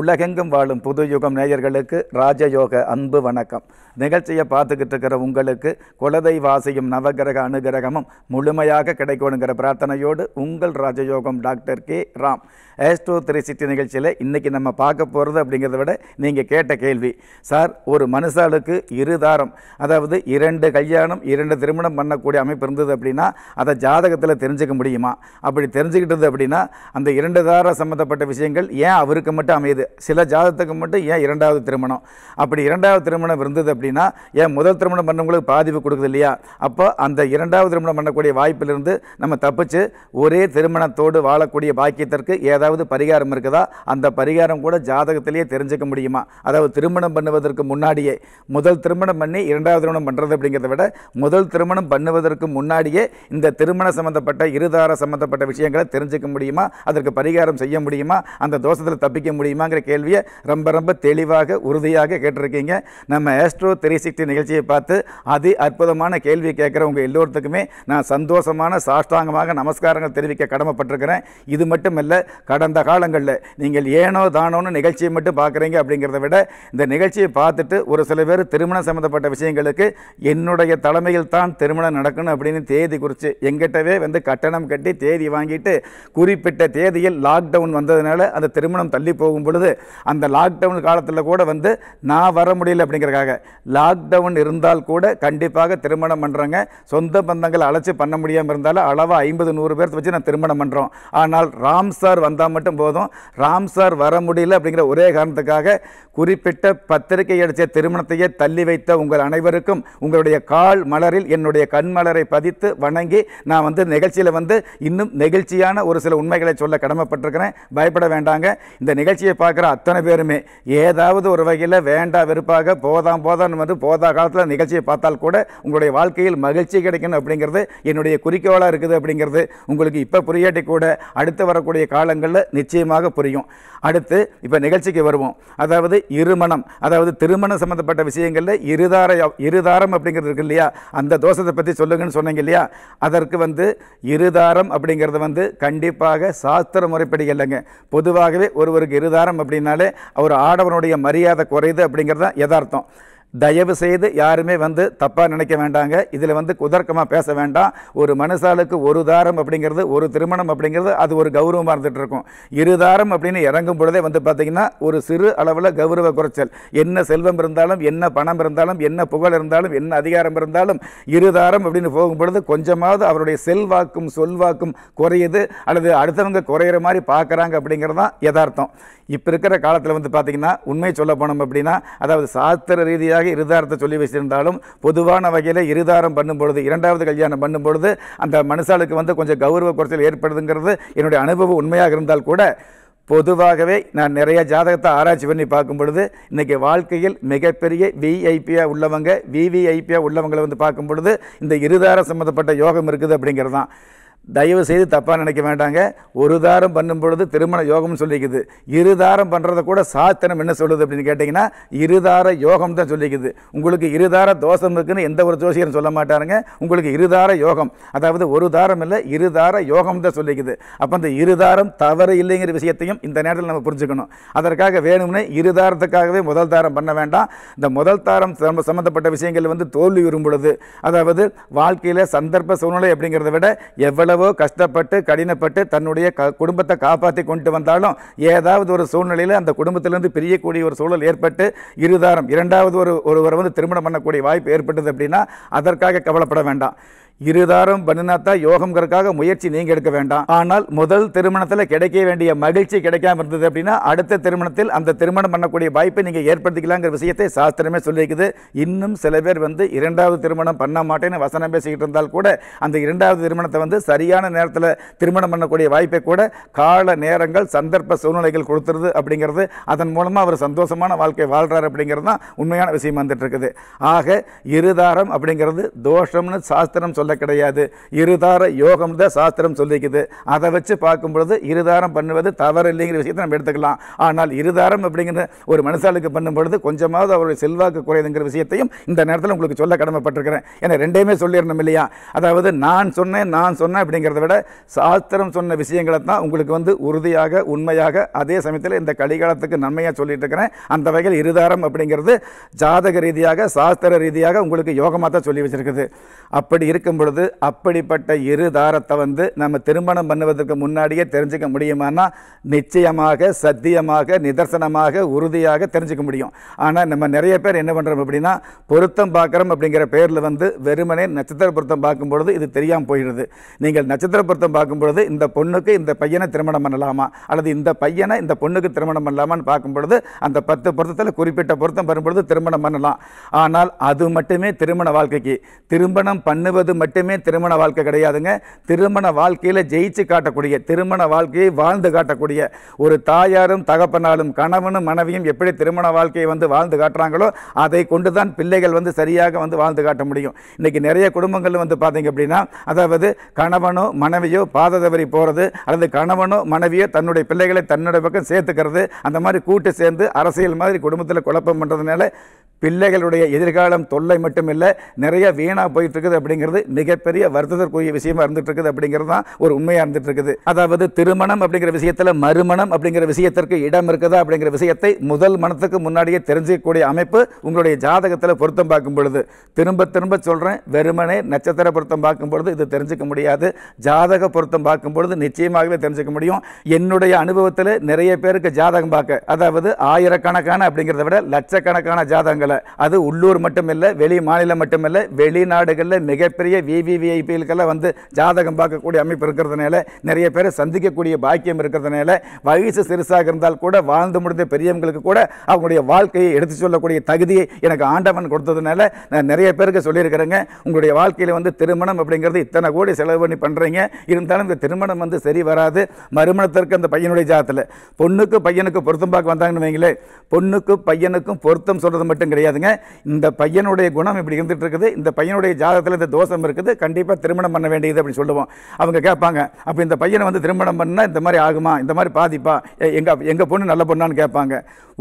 உலகெங்கும் வாழும் புது யுகம் நேயர்களுக்கு ராஜயோக அன்பு வணக்கம் நிகழ்ச்சியை பார்த்துக்கிட்டு இருக்கிற உங்களுக்கு குலதை வாசியும் நவகிரக அனுகிரகமும் முழுமையாக கிடைக்கணுங்கிற பிரார்த்தனையோடு உங்கள் ராஜயோகம் டாக்டர் கே ராம் ஏஸ்டோ த்ரீ சிக்ஸ்டி நிகழ்ச்சியில் இன்றைக்கி நம்ம பார்க்க போகிறது அப்படிங்கிறத விட நீங்கள் கேட்ட கேள்வி சார் ஒரு மனுஷாளுக்கு இருதாரம் அதாவது இரண்டு கல்யாணம் இரண்டு திருமணம் பண்ணக்கூடிய அமைப்பு இருந்தது அப்படின்னா அதை ஜாதகத்தில் தெரிஞ்சுக்க முடியுமா அப்படி தெரிஞ்சுக்கிட்டது அப்படின்னா அந்த இரண்டு தார சம்மந்தப்பட்ட விஷயங்கள் ஏன் அவருக்கு மட்டும் அமையுது அமையுது சில ஜாதத்துக்கு மட்டும் ஏன் இரண்டாவது திருமணம் அப்படி இரண்டாவது திருமணம் இருந்தது அப்படின்னா ஏன் முதல் திருமணம் பண்ணவங்களுக்கு பாதிப்பு கொடுக்குது இல்லையா அப்போ அந்த இரண்டாவது திருமணம் பண்ணக்கூடிய வாய்ப்பிலிருந்து நம்ம தப்பிச்சு ஒரே திருமணத்தோடு வாழக்கூடிய பாக்கியத்திற்கு ஏதாவது பரிகாரம் இருக்குதா அந்த பரிகாரம் கூட ஜாதகத்திலேயே தெரிஞ்சுக்க முடியுமா அதாவது திருமணம் பண்ணுவதற்கு முன்னாடியே முதல் திருமணம் பண்ணி இரண்டாவது திருமணம் பண்ணுறது அப்படிங்கிறத விட முதல் திருமணம் பண்ணுவதற்கு முன்னாடியே இந்த திருமண சம்மந்தப்பட்ட இருதார சம்மந்தப்பட்ட விஷயங்களை தெரிஞ்சுக்க முடியுமா அதற்கு பரிகாரம் செய்ய முடியுமா அந்த தோஷத்தில் தப்பிக்க முடியுமா வேண்டுமாங்கிற கேள்வியை ரொம்ப ரொம்ப தெளிவாக உறுதியாக கேட்டிருக்கீங்க நம்ம ஆஸ்ட்ரோ த்ரீ சிக்ஸ்டி நிகழ்ச்சியை பார்த்து அதி அற்புதமான கேள்வி கேட்குற உங்கள் எல்லோருத்துக்குமே நான் சந்தோஷமான சாஷ்டாங்கமாக நமஸ்காரங்கள் தெரிவிக்க கடமைப்பட்டிருக்கிறேன் இது மட்டுமல்ல கடந்த காலங்களில் நீங்கள் ஏனோ தானோன்னு நிகழ்ச்சியை மட்டும் பார்க்குறீங்க அப்படிங்கிறத விட இந்த நிகழ்ச்சியை பார்த்துட்டு ஒரு சில பேர் திருமணம் சம்மந்தப்பட்ட விஷயங்களுக்கு என்னுடைய தலைமையில் தான் திருமணம் நடக்கணும் அப்படின்னு தேதி குறித்து எங்கிட்டவே வந்து கட்டணம் கட்டி தேதி வாங்கிட்டு குறிப்பிட்ட தேதியில் லாக்டவுன் வந்ததுனால அந்த திருமணம் தள்ளி போகும் பொழுது அதாவது அந்த லாக்டவுன் காலத்தில் கூட வந்து நான் வர முடியல அப்படிங்கிறக்காக லாக்டவுன் இருந்தால் கூட கண்டிப்பாக திருமணம் பண்ணுறேங்க சொந்த பந்தங்களை அழைச்சி பண்ண முடியாமல் இருந்தாலும் அளவாக ஐம்பது நூறு பேர்த்து வச்சு நான் திருமணம் பண்ணுறோம் ஆனால் ராம் சார் வந்தால் மட்டும் போதும் ராம் சார் வர முடியல அப்படிங்கிற ஒரே காரணத்துக்காக குறிப்பிட்ட பத்திரிகை அடித்த திருமணத்தையே தள்ளி வைத்த உங்கள் அனைவருக்கும் உங்களுடைய கால் மலரில் என்னுடைய கண் மலரை பதித்து வணங்கி நான் வந்து நிகழ்ச்சியில் வந்து இன்னும் நெகிழ்ச்சியான ஒரு சில உண்மைகளை சொல்ல கடமைப்பட்டிருக்கிறேன் பயப்பட வேண்டாங்க இந்த நிகழ்ச்சியை பார்க்க பார்க்குற அத்தனை பேருமே ஏதாவது ஒரு வகையில் வேண்டாம் வெறுப்பாக போதாம் போதாம் வந்து போதா காலத்தில் நிகழ்ச்சியை பார்த்தால் கூட உங்களுடைய வாழ்க்கையில் மகிழ்ச்சி கிடைக்கணும் அப்படிங்கிறது என்னுடைய குறிக்கோளாக இருக்குது அப்படிங்கிறது உங்களுக்கு இப்போ புரியாட்டி கூட அடுத்து வரக்கூடிய காலங்களில் நிச்சயமாக புரியும் அடுத்து இப்போ நிகழ்ச்சிக்கு வருவோம் அதாவது இருமணம் அதாவது திருமணம் சம்மந்தப்பட்ட விஷயங்களில் இருதார இருதாரம் அப்படிங்கிறது இருக்கு இல்லையா அந்த தோஷத்தை பற்றி சொல்லுங்கன்னு சொன்னீங்க இல்லையா அதற்கு வந்து இருதாரம் அப்படிங்கிறது வந்து கண்டிப்பாக சாஸ்திர முறைப்படி இல்லைங்க பொதுவாகவே ஒருவருக்கு இருதாரம் அதிகாரம் அப்படின்னாலே அவர் ஆடவனுடைய மரியாதை குறையுது அப்படிங்கிறது தான் யதார்த்தம் தயவு செய்து யாருமே வந்து தப்பாக நினைக்க வேண்டாங்க இதில் வந்து குதர்க்கமாக பேச வேண்டாம் ஒரு மனுஷாலுக்கு ஒரு தாரம் அப்படிங்கிறது ஒரு திருமணம் அப்படிங்கிறது அது ஒரு கௌரவமாக இருந்துகிட்டு இருக்கும் இரு தாரம் அப்படின்னு இறங்கும் பொழுதே வந்து பார்த்திங்கன்னா ஒரு சிறு அளவில் கௌரவ குறைச்சல் என்ன செல்வம் இருந்தாலும் என்ன பணம் இருந்தாலும் என்ன புகழ் இருந்தாலும் என்ன அதிகாரம் இருந்தாலும் இரு தாரம் அப்படின்னு போகும் பொழுது கொஞ்சமாவது அவருடைய செல்வாக்கும் சொல்வாக்கும் குறையுது அல்லது அடுத்தவங்க குறையிற மாதிரி பார்க்குறாங்க அப்படிங்கிறது தான் யதார்த்தம் இப்போ இருக்கிற காலத்தில் வந்து பார்த்திங்கன்னா உண்மை சொல்ல போனோம் அப்படின்னா அதாவது சாஸ்திர ரீதியாக இருதாரத்தை சொல்லி வச்சிருந்தாலும் பொதுவான வகையில் இருதாரம் பண்ணும் பொழுது இரண்டாவது கல்யாணம் பண்ணும் பொழுது அந்த மனுஷாளுக்கு வந்து கொஞ்சம் கௌரவ குறைச்சல் ஏற்படுதுங்கிறது என்னுடைய அனுபவம் உண்மையாக இருந்தால் கூட பொதுவாகவே நான் நிறைய ஜாதகத்தை ஆராய்ச்சி பண்ணி பார்க்கும் பொழுது இன்றைக்கி வாழ்க்கையில் மிகப்பெரிய விஐபியாக உள்ளவங்க விவிஐபியாக உள்ளவங்களை வந்து பார்க்கும் பொழுது இந்த இருதார சம்மந்தப்பட்ட யோகம் இருக்குது அப்படிங்கிறது தான் தயவு செய்து தப்பாக நினைக்க வேண்டாங்க ஒரு தாரம் பண்ணும் பொழுது திருமண யோகம்னு சொல்லிக்குது இரு தாரம் பண்ணுறதை கூட சாத்தனம் என்ன சொல்லுது அப்படின்னு கேட்டிங்கன்னா இருதார யோகம் தான் சொல்லிக்குது உங்களுக்கு இருதார தோஷம் இருக்குன்னு எந்த ஒரு ஜோசியரும் சொல்ல மாட்டாருங்க உங்களுக்கு இருதார யோகம் அதாவது ஒரு தாரம் இல்லை இருதார யோகம் தான் சொல்லிக்குது அப்போ அந்த இருதாரம் தவறு இல்லைங்கிற விஷயத்தையும் இந்த நேரத்தில் நம்ம புரிஞ்சுக்கணும் அதற்காக வேணும்னு இருதாரத்துக்காகவே முதல் தாரம் பண்ண வேண்டாம் இந்த முதல் தாரம் சம்மந்தப்பட்ட விஷயங்கள் வந்து தோல்வி பொழுது அதாவது வாழ்க்கையில் சந்தர்ப்ப சூழ்நிலை அப்படிங்கிறத விட எவ்வளவு எவ்வளவோ கஷ்டப்பட்டு கடினப்பட்டு தன்னுடைய க குடும்பத்தை காப்பாற்றி கொண்டு வந்தாலும் ஏதாவது ஒரு சூழ்நிலையில் அந்த குடும்பத்திலிருந்து பிரியக்கூடிய ஒரு சூழல் ஏற்பட்டு இருதாரம் இரண்டாவது ஒரு ஒருவர் வந்து திருமணம் பண்ணக்கூடிய வாய்ப்பு ஏற்பட்டது அப்படின்னா அதற்காக கவலைப்பட வேண்டாம் இருதாரம் பண்ணினாத்தான் யோகம்ங்கிறதுக்காக முயற்சி நீங்க எடுக்க வேண்டாம் ஆனால் முதல் திருமணத்தில் கிடைக்க வேண்டிய மகிழ்ச்சி கிடைக்காம இருந்தது அப்படின்னா அடுத்த திருமணத்தில் அந்த திருமணம் பண்ணக்கூடிய வாய்ப்பை நீங்க ஏற்படுத்திக்கலாங்கிற விஷயத்தை சாஸ்திரமே சொல்லியிருக்குது இன்னும் சில பேர் வந்து இரண்டாவது திருமணம் பண்ண மாட்டேன்னு வசனம் பேசிக்கிட்டு இருந்தால் கூட அந்த இரண்டாவது திருமணத்தை வந்து சரியான நேரத்தில் திருமணம் பண்ணக்கூடிய வாய்ப்பை கூட கால நேரங்கள் சந்தர்ப்ப சூழ்நிலைகள் கொடுத்துருது அப்படிங்கிறது அதன் மூலமாக அவர் சந்தோஷமான வாழ்க்கை வாழ்றாரு அப்படிங்கிறது தான் உண்மையான விஷயம் வந்துட்டு இருக்குது ஆக இருதாரம் அப்படிங்கிறது தோஷம்னு சாஸ்திரம் சொல்ல சாஸ்திரத்தில் கிடையாது இருதார யோகம் தான் சாஸ்திரம் சொல்லிக்குது அதை வச்சு பார்க்கும்பொழுது இருதாரம் பண்ணுவது தவறு இல்லைங்கிற விஷயத்தை நம்ம எடுத்துக்கலாம் ஆனால் இருதாரம் அப்படிங்கிற ஒரு மனுஷாளுக்கு பண்ணும் பொழுது கொஞ்சமாவது அவருடைய செல்வாக்கு குறையுதுங்கிற விஷயத்தையும் இந்த நேரத்தில் உங்களுக்கு சொல்ல கடமைப்பட்டிருக்கிறேன் ஏன்னா ரெண்டையுமே சொல்லிடணும் இல்லையா அதாவது நான் சொன்னேன் நான் சொன்னேன் அப்படிங்கிறத விட சாஸ்திரம் சொன்ன விஷயங்களை தான் உங்களுக்கு வந்து உறுதியாக உண்மையாக அதே சமயத்தில் இந்த கலிகாலத்துக்கு நன்மையாக சொல்லிட்டு இருக்கிறேன் அந்த வகையில் இருதாரம் அப்படிங்கிறது ஜாதக ரீதியாக சாஸ்திர ரீதியாக உங்களுக்கு யோகமாக தான் சொல்லி வச்சிருக்குது அப்படி இருக்க இருக்கும் பொழுது அப்படிப்பட்ட இரு தாரத்தை வந்து நம்ம திருமணம் பண்ணுவதற்கு முன்னாடியே தெரிஞ்சுக்க முடியுமானா நிச்சயமாக சத்தியமாக நிதர்சனமாக உறுதியாக தெரிஞ்சுக்க முடியும் ஆனால் நம்ம நிறைய பேர் என்ன பண்ணுறோம் அப்படின்னா பொருத்தம் பார்க்குறோம் அப்படிங்கிற பேரில் வந்து வெறுமனே நட்சத்திர பொருத்தம் பார்க்கும் பொழுது இது தெரியாமல் போயிடுது நீங்கள் நட்சத்திர பொருத்தம் பார்க்கும் பொழுது இந்த பொண்ணுக்கு இந்த பையனை திருமணம் பண்ணலாமா அல்லது இந்த பையனை இந்த பொண்ணுக்கு திருமணம் பண்ணலாமான்னு பார்க்கும் பொழுது அந்த பத்து பொருத்தத்தில் குறிப்பிட்ட பொருத்தம் வரும்பொழுது திருமணம் பண்ணலாம் ஆனால் அது மட்டுமே திருமண வாழ்க்கைக்கு திருமணம் பண்ணுவது மட்டுமே திருமண வாழ்க்கை கிடையாதுங்க திருமண வாழ்க்கையில் ஜெயிச்சு காட்டக்கூடிய திருமண வாழ்க்கையை வாழ்ந்து காட்டக்கூடிய ஒரு தாயாரும் தகப்பனாலும் கணவனும் மனைவியும் எப்படி திருமண வாழ்க்கையை வந்து வாழ்ந்து காட்டுறாங்களோ அதை கொண்டு தான் பிள்ளைகள் வந்து சரியாக வந்து வாழ்ந்து காட்ட முடியும் இன்றைக்கி நிறைய குடும்பங்கள் வந்து பார்த்தீங்க அப்படின்னா அதாவது கணவனோ மனைவியோ பாத தவறி போகிறது அல்லது கணவனோ மனைவியோ தன்னுடைய பிள்ளைகளை தன்னுடைய பக்கம் சேர்த்துக்கிறது அந்த மாதிரி கூட்டு சேர்ந்து அரசியல் மாதிரி குடும்பத்தில் குழப்பம் பண்ணுறதுனால பிள்ளைகளுடைய எதிர்காலம் தொல்லை மட்டும் இல்லை நிறைய வீணாக போயிட்டுருக்குது அப்படிங்கிறது மிகப்பெரிய வருத்தத்திற்குரிய விஷயமா இருந்துட்டு இருக்குது அப்படிங்கிறது தான் ஒரு உண்மையாக இருந்துட்டு இருக்குது அதாவது திருமணம் அப்படிங்கிற விஷயத்தில் மறுமணம் அப்படிங்கிற விஷயத்திற்கு இடம் இருக்குதா அப்படிங்கிற விஷயத்தை முதல் மனத்துக்கு முன்னாடியே தெரிஞ்சுக்கக்கூடிய அமைப்பு உங்களுடைய ஜாதகத்தில் பொருத்தம் பார்க்கும் பொழுது திரும்ப திரும்ப சொல்கிறேன் வெறுமனே நட்சத்திர பொருத்தம் பார்க்கும் பொழுது இது தெரிஞ்சுக்க முடியாது ஜாதக பொருத்தம் பார்க்கும் பொழுது நிச்சயமாகவே தெரிஞ்சுக்க முடியும் என்னுடைய அனுபவத்தில் நிறைய பேருக்கு ஜாதகம் பார்க்க அதாவது ஆயிரக்கணக்கான அப்படிங்கிறத விட லட்சக்கணக்கான ஜாதகங்களை அது உள்ளூர் மட்டும் இல்லை வெளி மாநிலம் மட்டும் இல்லை வெளிநாடுகளில் மிகப்பெரிய விவிவிஐபிகளுக்கெல்லாம் வந்து ஜாதகம் பார்க்கக்கூடிய அமைப்பு இருக்கிறதுனால நிறைய பேரை சந்திக்கக்கூடிய பாக்கியம் இருக்கிறதுனால வயசு சிறுசாக இருந்தால் கூட வாழ்ந்து முடிந்த பெரியவங்களுக்கு கூட அவங்களுடைய வாழ்க்கையை எடுத்து சொல்லக்கூடிய தகுதியை எனக்கு ஆண்டவன் கொடுத்ததுனால நான் நிறைய பேருக்கு சொல்லியிருக்கிறேங்க உங்களுடைய வாழ்க்கையில் வந்து திருமணம் அப்படிங்கிறது இத்தனை கோடி செலவு பண்ணி பண்ணுறீங்க இருந்தாலும் இந்த திருமணம் வந்து சரி வராது மறுமணத்திற்கு அந்த பையனுடைய ஜாதத்தில் பொண்ணுக்கு பையனுக்கு பொருத்தம் பார்க்க வந்தாங்கன்னு வைங்களேன் பொண்ணுக்கும் பையனுக்கும் பொருத்தம் சொல்கிறது மட்டும் கிடையாதுங்க இந்த பையனுடைய குணம் இப்படி இருந்துகிட்டு இருக்குது இந்த பையனுடைய ஜாதகத்தில் இந்த தோஷம் இருக்குது இருக்குது கண்டிப்பாக திருமணம் பண்ண வேண்டியது அப்படின்னு சொல்லுவோம் அவங்க கேட்பாங்க அப்போ இந்த பையனை வந்து திருமணம் பண்ணால் இந்த மாதிரி ஆகுமா இந்த மாதிரி பாதிப்பா எங்கள் எங்கள் பொண்ணு நல்ல பொண்ணான்னு கேட்பாங்க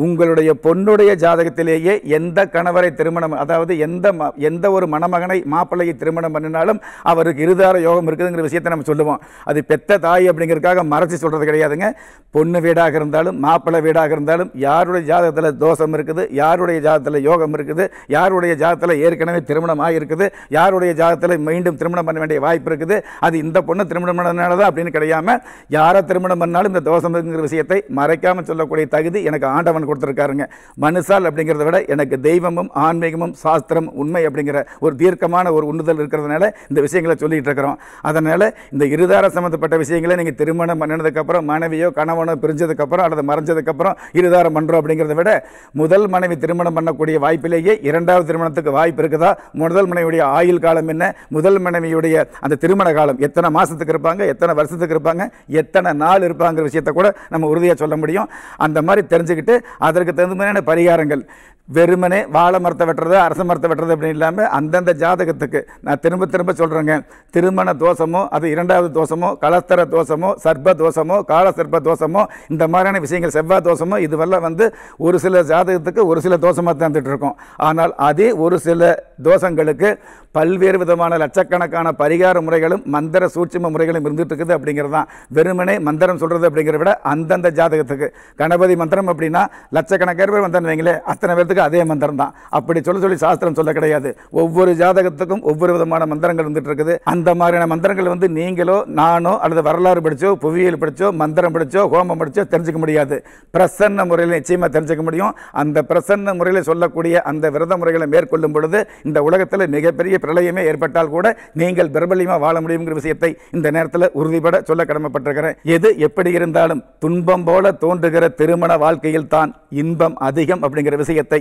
உங்களுடைய பொண்ணுடைய ஜாதகத்திலேயே எந்த கணவரை திருமணம் அதாவது எந்த எந்த ஒரு மணமகனை மாப்பிள்ளையை திருமணம் பண்ணினாலும் அவருக்கு இருதார யோகம் இருக்குதுங்கிற விஷயத்தை நம்ம சொல்லுவோம் அது பெத்த தாய் அப்படிங்கிறதுக்காக மறைச்சி சொல்கிறது கிடையாதுங்க பொண்ணு வீடாக இருந்தாலும் மாப்பிள்ளை வீடாக இருந்தாலும் யாருடைய ஜாதகத்தில் தோஷம் இருக்குது யாருடைய ஜாதகத்தில் யோகம் இருக்குது யாருடைய ஜாதகத்தில் ஏற்கனவே திருமணம் ஆகிருக்குது யாருடைய ஜாதகத்தில் மீண்டும் திருமணம் பண்ண வேண்டிய வாய்ப்பு இருக்குது அது இந்த பொண்ணு திருமணம் பண்ணதுனால அப்படின்னு கிடையாம யாரை திருமணம் பண்ணாலும் இந்த தோஷம்ங்கிற விஷயத்தை மறைக்காமல் சொல்லக்கூடிய தகுதி எனக்கு ஆண்டவன் கொடுத்துருக்காருங்க மனுஷால் அப்படிங்கிறத விட எனக்கு தெய்வமும் ஆன்மீகமும் சாஸ்திரம் உண்மை அப்படிங்கிற ஒரு தீர்க்கமான ஒரு உண்ணுதல் இருக்கிறதுனால இந்த விஷயங்களை சொல்லிகிட்டு இருக்கிறோம் அதனால் இந்த இருதார சம்மந்தப்பட்ட விஷயங்களை நீங்கள் திருமணம் பண்ணினதுக்கப்புறம் மனைவியோ கணவனோ பிரிஞ்சதுக்கப்புறம் அல்லது மறைஞ்சதுக்கப்புறம் இருதாரம் பண்ணுறோம் அப்படிங்கிறத விட முதல் மனைவி திருமணம் பண்ணக்கூடிய வாய்ப்பிலேயே இரண்டாவது திருமணத்துக்கு வாய்ப்பு இருக்குதா முதல் மனைவியுடைய ஆயுள் காலம் என்ன முதல் மனைவியுடைய அந்த திருமண காலம் எத்தனை மாதத்துக்கு இருப்பாங்க எத்தனை வருஷத்துக்கு இருப்பாங்க எத்தனை நாள் இருப்பாங்கிற விஷயத்தை கூட நம்ம உறுதியாக சொல்ல முடியும் அந்த மாதிரி தெரிஞ்சுக்கிட்டு அதற்கு தகுந்த மாதிரியான பரிகாரங்கள் வெறுமனே வாழை மரத்தை வெட்டுறது அரச மரத்தை வெட்டுறது அப்படின்னு இல்லாமல் அந்தந்த ஜாதகத்துக்கு நான் திரும்ப திரும்ப சொல்கிறேங்க திருமண தோஷமோ அது இரண்டாவது தோஷமோ கலஸ்தர தோஷமோ சர்ப தோஷமோ கால சர்ப தோஷமோ இந்த மாதிரியான விஷயங்கள் செவ்வாய் தோஷமோ இதுவெல்லாம் வந்து ஒரு சில ஜாதகத்துக்கு ஒரு சில தோஷமாக தந்துட்டு இருக்கோம் ஆனால் அதே ஒரு சில தோஷங்களுக்கு பல்வேறு விதமான லட்சக்கணக்கான பரிகார முறைகளும் மந்திர சூட்சும முறைகளும் இருந்துகிட்டு இருக்குது அப்படிங்கிறது தான் வெறுமனே மந்திரம் சொல்கிறது அப்படிங்கிறத விட அந்தந்த ஜாதகத்துக்கு கணபதி மந்திரம் அப்படின்னா லட்சக்கணக்கான பேர் வந்தேன் வைங்களேன் அத்தனை பேர்த்துக்கு ஜாதகத்துக்கு அதே மந்திரம் தான் அப்படி சொல்ல சொல்லி சாஸ்திரம் சொல்ல கிடையாது ஒவ்வொரு ஜாதகத்துக்கும் ஒவ்வொரு விதமான மந்திரங்கள் வந்துட்டு இருக்குது அந்த மாதிரியான மந்திரங்கள் வந்து நீங்களோ நானோ அல்லது வரலாறு படித்தோ புவியியல் படித்தோ மந்திரம் படித்தோ ஹோமம் படித்தோ தெரிஞ்சுக்க முடியாது பிரசன்ன முறையில் நிச்சயமாக தெரிஞ்சுக்க முடியும் அந்த பிரசன்ன முறையில் சொல்லக்கூடிய அந்த விரத முறைகளை மேற்கொள்ளும் பொழுது இந்த உலகத்தில் மிகப்பெரிய பிரளயமே ஏற்பட்டால் கூட நீங்கள் பிரபலியமாக வாழ முடியுங்கிற விஷயத்தை இந்த நேரத்தில் உறுதிபட சொல்ல கடமைப்பட்டிருக்கிறேன் எது எப்படி இருந்தாலும் துன்பம் போல தோன்றுகிற திருமண வாழ்க்கையில் தான் இன்பம் அதிகம் அப்படிங்கிற விஷயத்தை